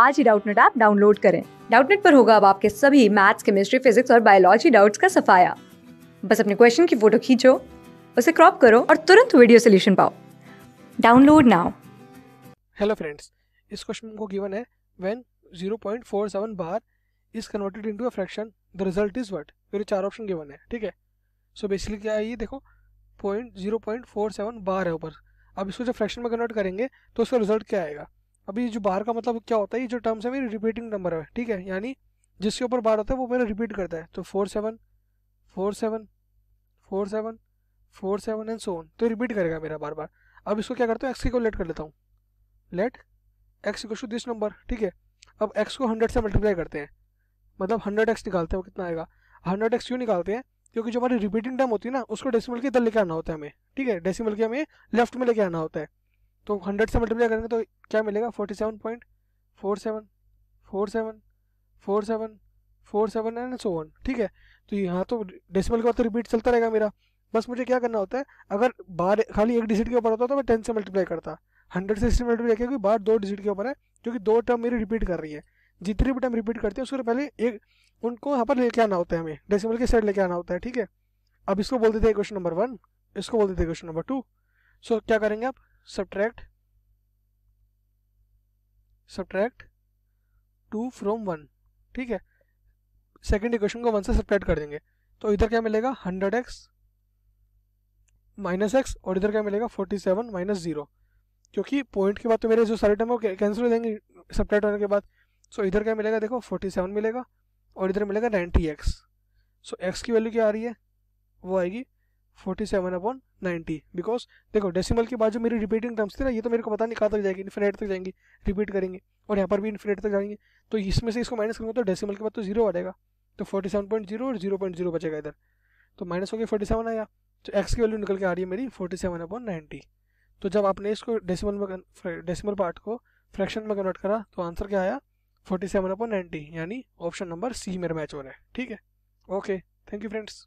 आज ही Doubtnut app download करें डाउटनेट पर होगा अब आपके सभी मैथ्स केमिस्ट्री फिजिक्स और बायोलॉजी डाउट्स का सफाया बस अपने क्वेश्चन की फोटो खींचो उसे क्रॉप करो और तुरंत वीडियो सोल्यूशन पाओ डाउनलोड नाउ हेलो फ्रेंड्स इस क्वेश्चन को गिवन है when 0.47 bar is converted into a fraction the result is what मेरे चार ऑप्शन गिवन है ठीक है सो बेसिकली क्या है ये देखो point zero point four seven bar है ऊपर अब इसको जब फ्रैक्शन में कन्वर्ट करेंगे तो उसका रिजल्ट क्या आएगा अभी जो बाहर का मतलब क्या होता है ये जो टर्म्स है मेरी रिपीटिंग नंबर है ठीक है यानी जिसके ऊपर बार होता है वो मेरा रिपीट करता है तो four seven four seven four seven four seven and so तो रिपीट करेगा मेरा बार बार अब इसको क्या करता हूँ एक्स को लेट कर लेता हूँ let x equal to this number ठीक है अब एक्स को हंड्रेड से मल्टीप्लाई करते हैं मतलब हंड्रेड एक्स निकालते हैं वो कितना आएगा हंड्रेड एक्स क्यों निकालते हैं क्योंकि जो हमारी रिपीटिंग टर्म होती है ना उसको डेसिमल के इधर लेके आना होता है हमें ठीक है डेसिमल के हमें लेफ्ट में लेके आना होता है तो हंड्रेड से मल्टीप्लाई करेंगे तो क्या मिलेगा forty seven point four seven four seven four seven four seven and so on ठीक है तो यहाँ तो डेसिमल के बाद तो रिपीट चलता रहेगा मेरा बस मुझे क्या करना होता है अगर बार खाली एक डिजिट के ऊपर होता तो मैं टेन से मल्टीप्लाई करता हंड्रेड से सिक्सटी मल्टीप्लाई क्योंकि बार दो डिजिट के ऊपर है क्योंकि दो टर्म मेरी रिपीट कर रही है जितनी भी टर्म रिपीट करते हैं उसके पहले एक उनको यहाँ पर लेके आना होता है हमें डेसिमल के साइड लेके आना होता है ठीक है अब इसको बोल देते हैं क्वेश्चन नंबर वन इसको बोल देते हैं क्वेश्चन नंबर टू सो क्या करेंगे आप subtract subtract two from one ठीक है सेकेंड इक्वेशन को वन से सब्ट्रैक्ट कर देंगे तो इधर क्या मिलेगा हंड्रेड एक्स माइनस एक्स और इधर क्या मिलेगा फोर्टी सेवन माइनस जीरो क्योंकि पॉइंट के बाद तो मेरे जो सारे टाइम है कैंसिल हो जाएंगे सब्ट्रैक्ट होने के बाद सो इधर क्या मिलेगा देखो फोर्टी सेवन मिलेगा और इधर मिलेगा नाइन्टी एक्स सो एक्स की वैल्यू क्या आ रही है वो आएगी forty seven upon ninety because देखो डेसिमल के बाद जो मेरी रिपीटिंग टर्म्स थे ना ये तो मेरे को पता नहीं कहाँ तक जाएगी इन्फिनेट तक जाएंगी रिपीट करेंगे और यहाँ पर भी इन्फिनेट तक जाएंगे तो इसमें से इसको माइनस करूँगा तो डेसिमल के बाद तो जीरो आ जाएगा तो फोर्टी सेवन पॉइंट जीरो और जीरो पॉइंट जीरो बचेगा इधर तो माइनस हो गया फोर्टी सेवन आया तो एक्स की वैल्यू निकल के आ रही है मेरी फोर्टी सेवन अपॉन नाइन्टी तो जब आपने इसको डेसिमल में डेसिमल पार्ट को फ्रैक्शन में कन्वर्ट करा तो आंसर क्या आया फोर्टी सेवन अपॉन नाइन्टी यानी ऑप्शन नंबर सी मेरा मैच हो रहा है ठीक है ओके थैंक यू फ्रेंड्स